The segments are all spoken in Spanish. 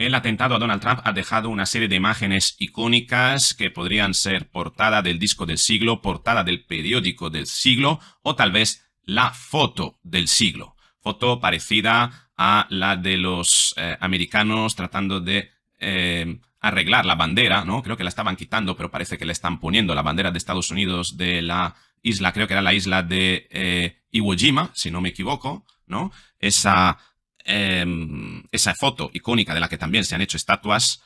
El atentado a Donald Trump ha dejado una serie de imágenes icónicas que podrían ser portada del disco del siglo, portada del periódico del siglo o tal vez la foto del siglo. Foto parecida a la de los eh, americanos tratando de eh, arreglar la bandera, ¿no? Creo que la estaban quitando, pero parece que le están poniendo la bandera de Estados Unidos de la isla, creo que era la isla de eh, Iwo Jima, si no me equivoco, ¿no? Esa Em, esa foto icónica de la que también se han hecho estatuas,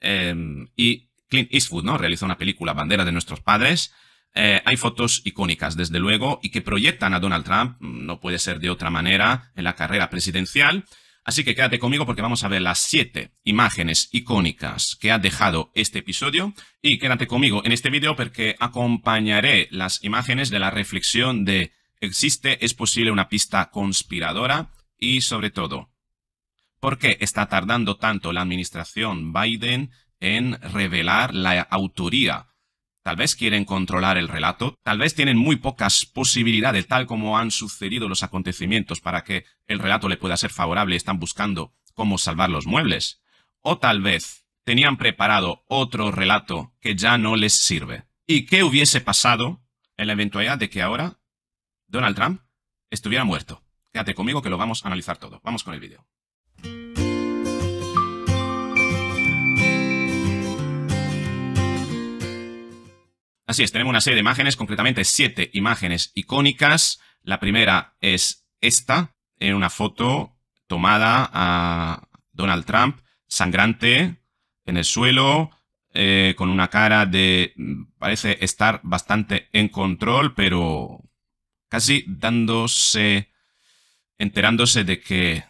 em, y Clint Eastwood, ¿no? Realizó una película, Bandera de nuestros padres. Eh, hay fotos icónicas, desde luego, y que proyectan a Donald Trump, mm, no puede ser de otra manera, en la carrera presidencial. Así que quédate conmigo porque vamos a ver las siete imágenes icónicas que ha dejado este episodio y quédate conmigo en este vídeo porque acompañaré las imágenes de la reflexión de ¿existe, es posible una pista conspiradora? Y sobre todo, ¿por qué está tardando tanto la administración Biden en revelar la autoría? Tal vez quieren controlar el relato, tal vez tienen muy pocas posibilidades, tal como han sucedido los acontecimientos, para que el relato le pueda ser favorable y están buscando cómo salvar los muebles. O tal vez tenían preparado otro relato que ya no les sirve. ¿Y qué hubiese pasado en la eventualidad de que ahora Donald Trump estuviera muerto? Quédate conmigo que lo vamos a analizar todo. Vamos con el vídeo. Así es, tenemos una serie de imágenes, concretamente siete imágenes icónicas. La primera es esta, en una foto tomada a Donald Trump, sangrante, en el suelo, eh, con una cara de... Mm, parece estar bastante en control, pero casi dándose enterándose de que,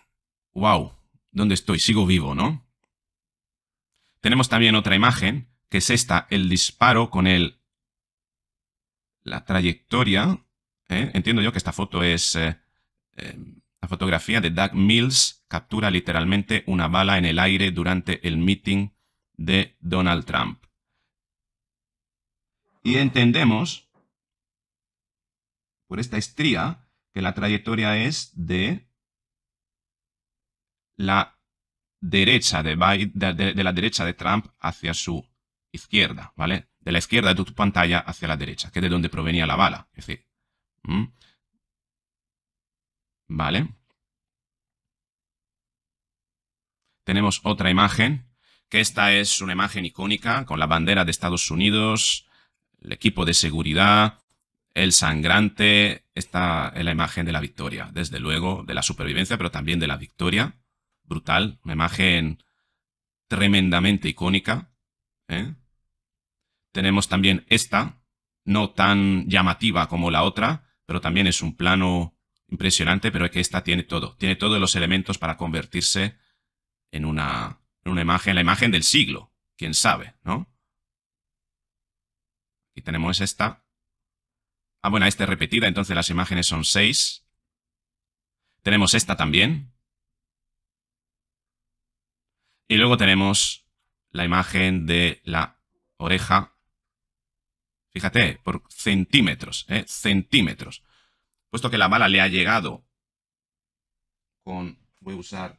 wow, ¿dónde estoy? Sigo vivo, ¿no? Tenemos también otra imagen, que es esta, el disparo con el... La trayectoria... ¿eh? Entiendo yo que esta foto es... Eh, em, la fotografía de Doug Mills captura literalmente una bala en el aire durante el meeting de Donald Trump. Y entendemos, por esta estría, que la trayectoria es de la derecha de, la derecha de Trump hacia su izquierda, ¿vale? De la izquierda de tu pantalla hacia la derecha, que es de donde provenía la bala. Es decir, ¿vale? Tenemos otra imagen, que esta es una imagen icónica, con la bandera de Estados Unidos, el equipo de seguridad, el sangrante está en la imagen de la victoria, desde luego, de la supervivencia, pero también de la victoria. Brutal, una imagen tremendamente icónica. ¿eh? Tenemos también esta, no tan llamativa como la otra, pero también es un plano impresionante, pero es que esta tiene todo, tiene todos los elementos para convertirse en una, en una imagen, la imagen del siglo, quién sabe, ¿no? Y tenemos esta, Ah, bueno, esta es repetida, entonces las imágenes son 6. Tenemos esta también. Y luego tenemos la imagen de la oreja. Fíjate, por centímetros, ¿eh? Centímetros. Puesto que la bala le ha llegado con... Voy a usar...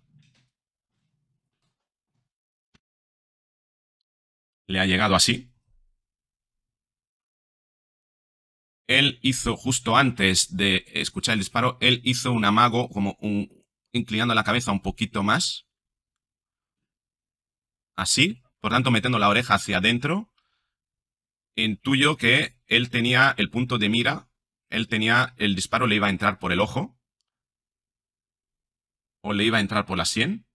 Le ha llegado así, Él hizo, justo antes de escuchar el disparo, él hizo un amago, como un, inclinando la cabeza un poquito más. Así, por tanto, metiendo la oreja hacia adentro. Intuyo que él tenía el punto de mira, él tenía, el disparo le iba a entrar por el ojo. O le iba a entrar por la sien.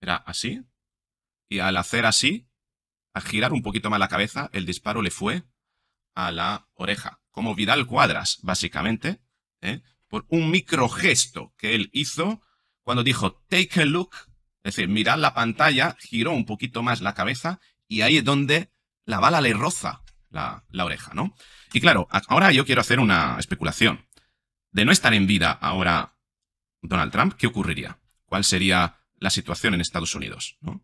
Era así. Y al hacer así, al girar un poquito más la cabeza, el disparo le fue a la oreja, como Vidal Cuadras, básicamente, ¿eh? por un microgesto que él hizo cuando dijo, take a look, es decir, mirad la pantalla, giró un poquito más la cabeza y ahí es donde la bala le roza la, la oreja, ¿no? Y claro, ahora yo quiero hacer una especulación. De no estar en vida ahora Donald Trump, ¿qué ocurriría? ¿Cuál sería la situación en Estados Unidos? ¿no?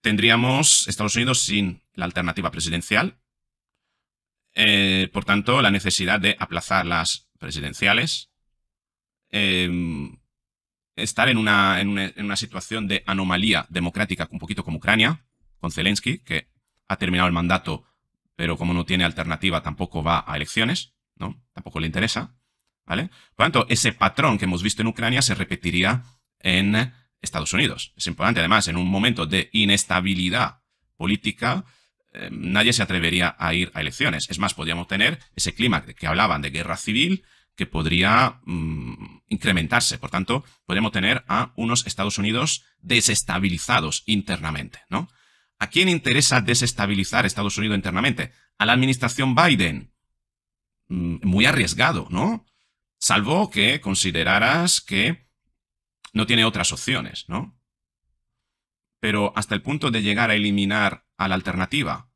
Tendríamos Estados Unidos sin la alternativa presidencial, eh, por tanto, la necesidad de aplazar las presidenciales, em, estar en una, en, una, situación de anomalía democrática un poquito como Ucrania, con Zelensky, que ha terminado el mandato, pero como no tiene alternativa tampoco va a elecciones, ¿no? Tampoco le interesa, ¿vale? Por tanto, ese patrón que hemos visto en Ucrania se repetiría en Estados Unidos. Es importante, además, en un momento de inestabilidad política, nadie se atrevería a ir a elecciones. Es más, podríamos tener ese clima que hablaban de guerra civil que podría mm, incrementarse. Por tanto, podríamos tener a unos Estados Unidos desestabilizados internamente, ¿no? ¿A quién interesa desestabilizar Estados Unidos internamente? A la administración Biden. Mm, muy arriesgado, ¿no? Salvo que consideraras que no tiene otras opciones, ¿no? Pero hasta el punto de llegar a eliminar a la alternativa,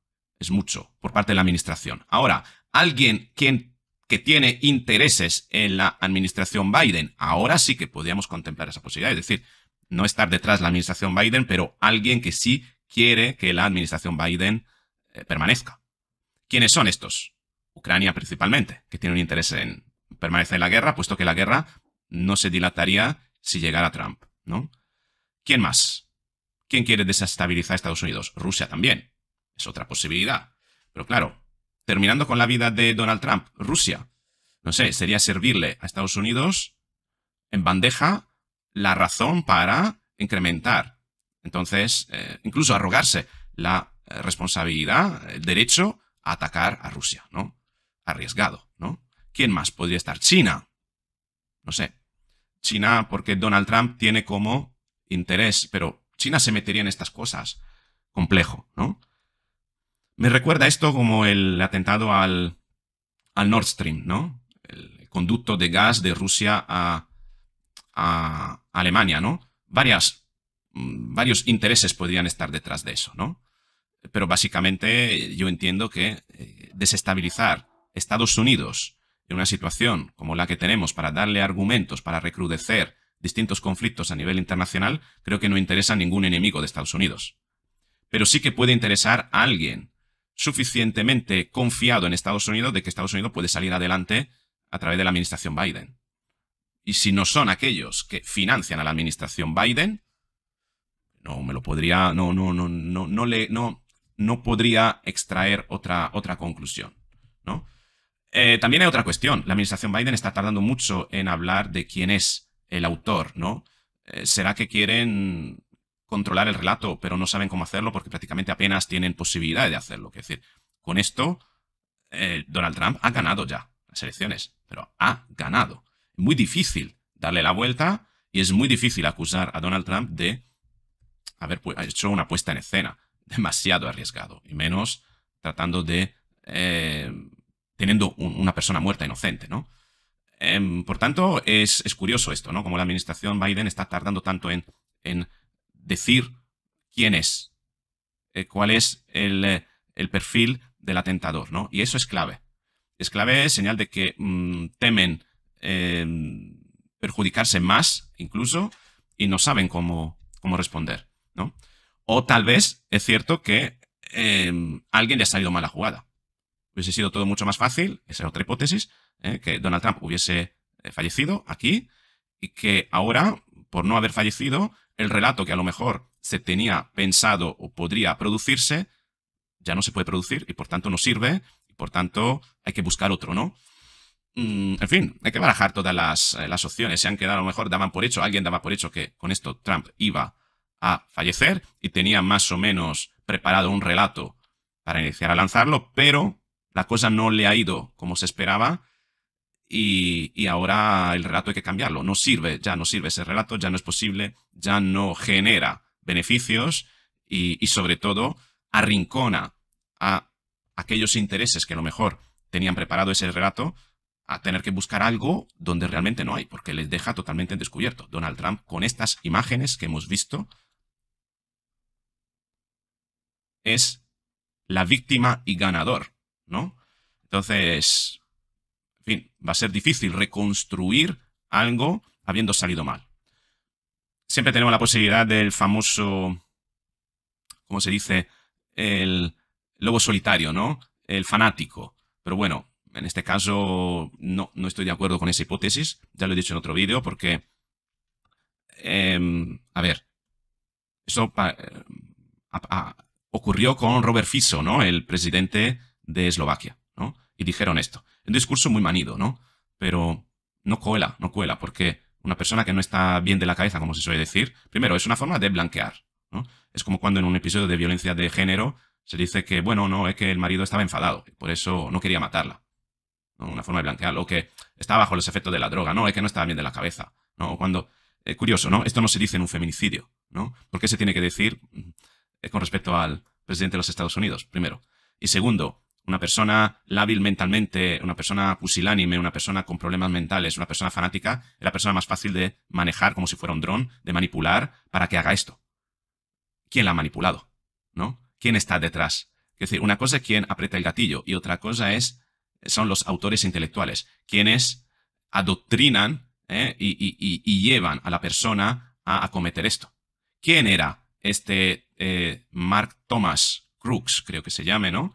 es mucho por parte de la administración. Ahora, alguien que tiene intereses en la administración Biden, ahora sí que podríamos contemplar esa posibilidad. Es decir, no estar detrás de la administración Biden, pero alguien que sí quiere que la administración Biden eh, permanezca. ¿Quiénes son estos? Ucrania principalmente, que tiene un interés en permanecer en la guerra, puesto que la guerra no se dilataría si llegara Trump, ¿no? ¿Quién más? ¿Quién quiere desestabilizar a Estados Unidos? Rusia también. Es otra posibilidad. Pero claro, terminando con la vida de Donald Trump, Rusia, no sé, sería servirle a Estados Unidos en bandeja la razón para incrementar. Entonces, eh, incluso arrogarse la eh, responsabilidad, el derecho a atacar a Rusia, ¿no? Arriesgado, ¿no? ¿Quién más podría estar? China. No sé. China, porque Donald Trump tiene como interés, pero China se metería en estas cosas. Complejo, ¿no? Me recuerda esto como el atentado al, Nord Stream, ¿no? El conducto de gas de Rusia a, Alemania, ¿no? Mm, varios intereses podrían estar detrás de eso, ¿no? Pero básicamente eh, yo entiendo que eh, desestabilizar Estados Unidos en una situación como la que tenemos para darle argumentos, para recrudecer distintos conflictos a nivel internacional, creo que no interesa a ningún enemigo de Estados Unidos. Pero sí que puede interesar a alguien suficientemente confiado en Estados Unidos de que Estados Unidos puede salir adelante a través de la administración Biden. Y si no son aquellos que financian a la administración Biden, no me lo podría, no, no, no, no, no no, no podría extraer otra, otra conclusión, ¿no? Eh, también hay otra cuestión. La administración Biden está tardando mucho en hablar de quién es el autor, ¿no? Eh, ¿Será que quieren controlar el relato, pero no saben cómo hacerlo porque prácticamente apenas tienen posibilidad de hacerlo. Es decir, con esto, eh, Donald Trump ha ganado ya las elecciones, pero ha ganado. Muy difícil darle la vuelta y es muy difícil acusar a Donald Trump de haber hecho una puesta en escena demasiado arriesgado, y menos tratando de... Eh, teniendo una persona muerta inocente, ¿no? Em, por tanto, es, es, curioso esto, ¿no? Como la administración Biden está tardando tanto en decir quién es, eh, cuál es eh, el, perfil del atentador, ¿no? Y eso es clave. Es clave, señal de que mm, temen em, perjudicarse más, incluso, y no saben cómo, cómo responder, ¿no? O tal vez es cierto que em, alguien le ha salido mala jugada. Hubiese sido todo mucho más fácil, esa es otra hipótesis, ¿eh? que Donald Trump hubiese fallecido aquí y que ahora, por no haber fallecido, el relato que a lo mejor se tenía pensado o podría producirse, ya no se puede producir y por tanto no sirve, y por tanto hay que buscar otro, ¿no? Mm, en fin, hay que barajar todas eh, las, opciones. Se han quedado, a lo mejor daban por hecho, alguien daba por hecho que con esto Trump iba a fallecer y tenía más o menos preparado un relato para iniciar a lanzarlo, pero la cosa no le ha ido como se esperaba y, ahora el relato hay que cambiarlo. No sirve, ya no sirve ese relato, ya no es posible, ya no genera beneficios y, y sobre todo arrincona a aquellos intereses que a lo mejor tenían preparado ese relato a tener que buscar algo donde realmente no hay, porque les deja totalmente en descubierto. Donald Trump con estas imágenes que hemos visto es la víctima y ganador, ¿no? Entonces, en fin, va a ser difícil reconstruir algo habiendo salido mal. Siempre tenemos la posibilidad del famoso, ¿cómo se dice? El lobo solitario, ¿no? El fanático. Pero bueno, en este caso no, estoy de acuerdo con esa hipótesis. Ya lo he dicho en otro vídeo porque... Em, a ver, eso eh, ocurrió con Robert Fiso, ¿no? El presidente de Eslovaquia y dijeron esto. Un discurso muy manido, ¿no? Pero no cuela, no cuela, porque una persona que no está bien de la cabeza, como se suele decir, primero, es una forma de blanquear, ¿no? Es como cuando en un episodio de violencia de género se dice que, bueno, no, es que el marido estaba enfadado por eso no quería matarla. Una forma de blanquear, o que estaba bajo los efectos de la droga, no, es que no estaba bien de la cabeza. ¿no? O cuando, eh, curioso, ¿no? Esto no se dice en un feminicidio, ¿no? ¿Por qué se tiene que decir mm, eh, con respecto al presidente de los Estados Unidos, primero? Y segundo, una persona lábil mentalmente, una persona pusilánime, una persona con problemas mentales, una persona fanática, es la persona más fácil de manejar como si fuera un dron, de manipular para que haga esto. ¿Quién la ha manipulado? ¿No? ¿Quién está detrás? Es decir, una cosa es quien aprieta el gatillo y otra cosa es son los autores intelectuales, quienes adoctrinan ¿eh? y, llevan a la persona a acometer esto. ¿Quién era este eh, Mark Thomas Crooks, creo que se llame, ¿no?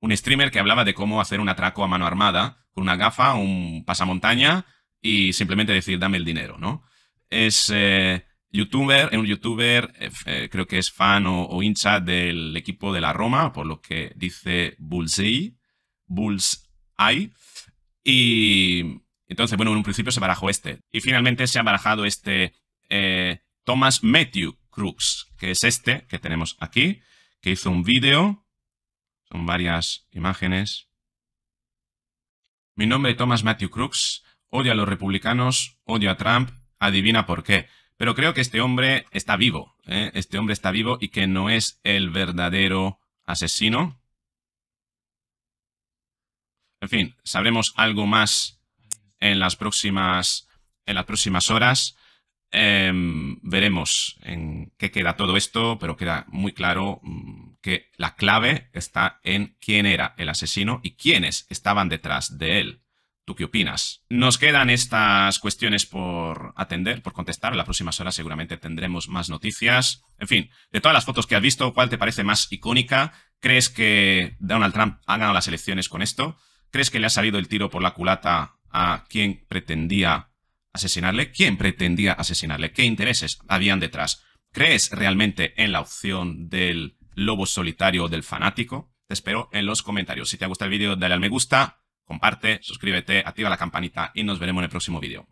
un streamer que hablaba de cómo hacer un atraco a mano armada con una gafa, un pasamontaña y simplemente decir dame el dinero, ¿no? Es eh, youtuber, youtuber, un youtuber, eh, eh, creo que es fan o, hincha del equipo de la Roma, por lo que dice Bullseye, Bullseye. Y entonces, bueno, en un principio se barajó este. Y finalmente se ha barajado este Thomas Matthew Crooks, que es este que tenemos aquí, que hizo un vídeo son varias imágenes. Mi nombre es Thomas Matthew Crooks. Odio a los republicanos, odio a Trump, adivina por qué. Pero creo que este hombre está vivo. ¿eh? Este hombre está vivo y que no es el verdadero asesino. En fin, sabremos algo más en las próximas, en las próximas horas. Em, veremos en qué queda todo esto, pero queda muy claro mm, que la clave está en quién era el asesino y quiénes estaban detrás de él. ¿Tú qué opinas? Nos quedan estas cuestiones por atender, por contestar. En las próximas horas seguramente tendremos más noticias. En fin, de todas las fotos que has visto, ¿cuál te parece más icónica? ¿Crees que Donald Trump ha ganado las elecciones con esto? ¿Crees que le ha salido el tiro por la culata a quien pretendía asesinarle? ¿Quién pretendía asesinarle? ¿Qué intereses habían detrás? ¿Crees realmente en la opción del Lobo Solitario del Fanático. Te espero en los comentarios. Si te ha gustado el vídeo, dale al me gusta, comparte, suscríbete, activa la campanita y nos veremos en el próximo vídeo.